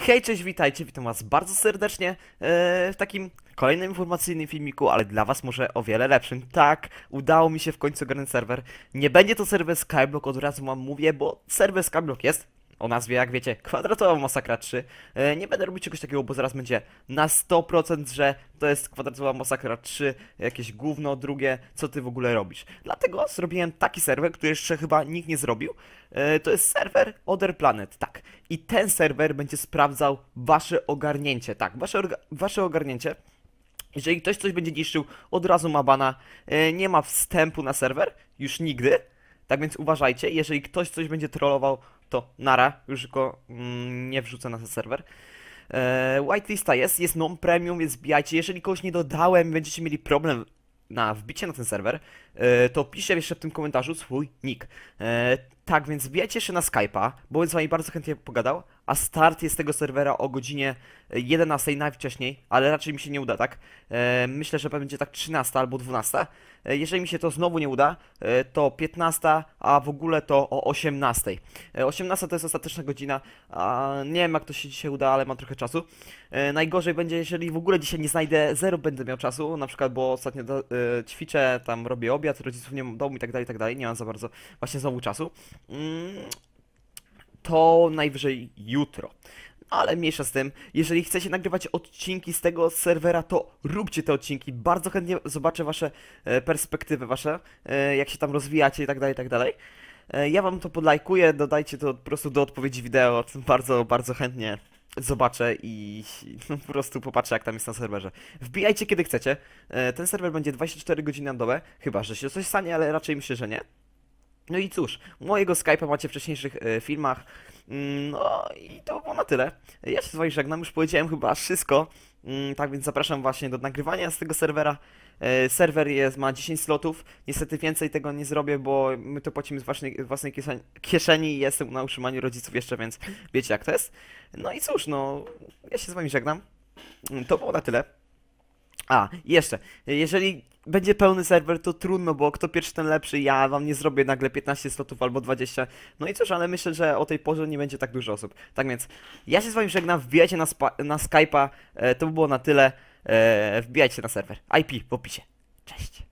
Hej, cześć, witajcie, witam was bardzo serdecznie e, w takim kolejnym informacyjnym filmiku, ale dla was może o wiele lepszym. Tak, udało mi się w końcu ogarnąć serwer. Nie będzie to serwer Skyblock, od razu wam mówię, bo serwer Skyblock jest o nazwie, jak wiecie, kwadratowa masakra 3. E, nie będę robić czegoś takiego, bo zaraz będzie na 100%, że to jest kwadratowa masakra 3, jakieś gówno, drugie, co ty w ogóle robisz. Dlatego zrobiłem taki serwer, który jeszcze chyba nikt nie zrobił. E, to jest serwer Other Planet, tak. I ten serwer będzie sprawdzał wasze ogarnięcie, tak, wasze, wasze ogarnięcie. Jeżeli ktoś coś będzie niszczył, od razu ma bana, e, nie ma wstępu na serwer, już nigdy. Tak więc uważajcie, jeżeli ktoś coś będzie trollował, to nara, już go mm, nie wrzucę na ten serwer. E, whitelista jest, jest non-premium, więc wbijajcie. Jeżeli kogoś nie dodałem, będziecie mieli problem na wbicie na ten serwer, e, to piszę jeszcze w tym komentarzu swój nick. E, tak, więc wbijajcie się na Skype'a, bo bym z wami bardzo chętnie pogadał, a start jest tego serwera o godzinie 11 e, najwcześniej, ale raczej mi się nie uda, tak? E, myślę, że będzie tak 13 albo 12. E, jeżeli mi się to znowu nie uda, e, to 15, a w ogóle to o 18. 18 e, to jest ostateczna godzina, a nie wiem jak to się dzisiaj uda, ale mam trochę czasu. E, najgorzej będzie, jeżeli w ogóle dzisiaj nie znajdę, zero będę miał czasu, na przykład, bo ostatnio ćwiczę, tam robię obiad, rodziców nie mam domu i tak dalej, tak dalej, nie mam za bardzo właśnie znowu czasu. Mm, to najwyżej jutro. Ale mniejsza z tym, jeżeli chcecie nagrywać odcinki z tego serwera, to róbcie te odcinki. Bardzo chętnie zobaczę wasze e, perspektywy, wasze, e, jak się tam rozwijacie i tak dalej, i tak dalej. E, ja wam to podlajkuję, dodajcie to po prostu do odpowiedzi wideo, bardzo, bardzo chętnie zobaczę i po prostu popatrzę, jak tam jest na serwerze. Wbijajcie kiedy chcecie. Ten serwer będzie 24 godziny na dobę, chyba że się coś stanie, ale raczej myślę, że nie. No i cóż, mojego Skype'a macie w wcześniejszych y, filmach. Mm, no i to było na tyle. Ja się z Wami żegnam, już powiedziałem chyba wszystko. Mm, tak więc zapraszam właśnie do nagrywania z tego serwera. E, serwer jest, ma 10 slotów. Niestety więcej tego nie zrobię, bo my to płacimy z własnej, własnej kieszeni i jestem na utrzymaniu rodziców jeszcze, więc wiecie jak to jest. No i cóż, no ja się z Wami żegnam. Mm, to było na tyle. A, jeszcze, jeżeli będzie pełny serwer, to trudno, bo kto pierwszy, ten lepszy. Ja wam nie zrobię nagle 15 slotów albo 20. No i cóż, ale myślę, że o tej porze nie będzie tak dużo osób. Tak więc, ja się z wami żegnam, wbijajcie na, na Skype'a, e, to by było na tyle. E, wbijajcie na serwer. IP w opisie. Cześć.